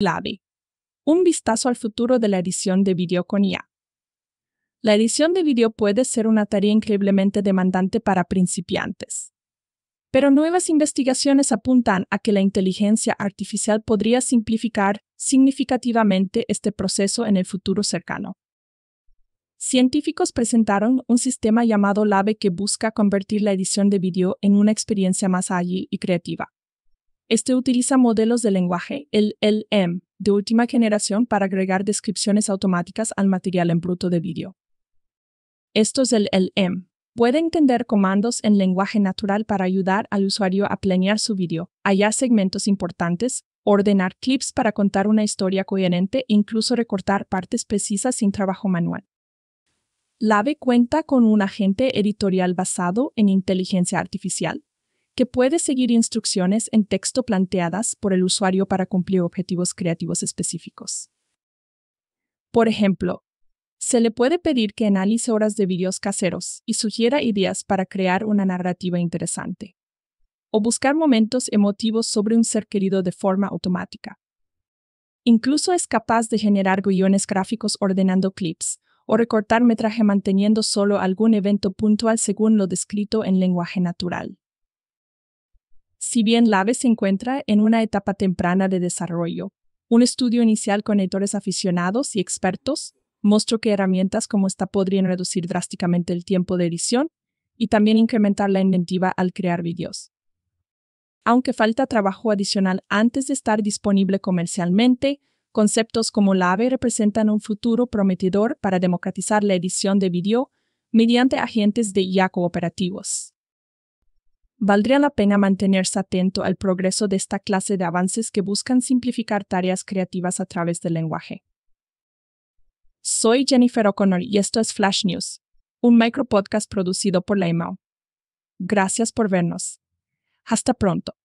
Lave: Un vistazo al futuro de la edición de video con IA. La edición de video puede ser una tarea increíblemente demandante para principiantes. Pero nuevas investigaciones apuntan a que la inteligencia artificial podría simplificar significativamente este proceso en el futuro cercano. Científicos presentaron un sistema llamado LAVE que busca convertir la edición de video en una experiencia más ágil y creativa. Este utiliza modelos de lenguaje, el LM, de última generación para agregar descripciones automáticas al material en bruto de vídeo. Esto es el LM. Puede entender comandos en lenguaje natural para ayudar al usuario a planear su vídeo, hallar segmentos importantes, ordenar clips para contar una historia coherente e incluso recortar partes precisas sin trabajo manual. LAVE cuenta con un agente editorial basado en inteligencia artificial, que puede seguir instrucciones en texto planteadas por el usuario para cumplir objetivos creativos específicos. Por ejemplo, se le puede pedir que analice horas de vídeos caseros y sugiera ideas para crear una narrativa interesante, o buscar momentos emotivos sobre un ser querido de forma automática. Incluso es capaz de generar guiones gráficos ordenando clips o recortar metraje manteniendo solo algún evento puntual según lo descrito en lenguaje natural. Si bien LAVE se encuentra en una etapa temprana de desarrollo, un estudio inicial con editores aficionados y expertos mostró que herramientas como esta podrían reducir drásticamente el tiempo de edición y también incrementar la inventiva al crear vídeos. Aunque falta trabajo adicional antes de estar disponible comercialmente, conceptos como Lave representan un futuro prometedor para democratizar la edición de vídeo mediante agentes de IA cooperativos. Valdría la pena mantenerse atento al progreso de esta clase de avances que buscan simplificar tareas creativas a través del lenguaje. Soy Jennifer O'Connor y esto es Flash News, un micropodcast producido por la Gracias por vernos. Hasta pronto.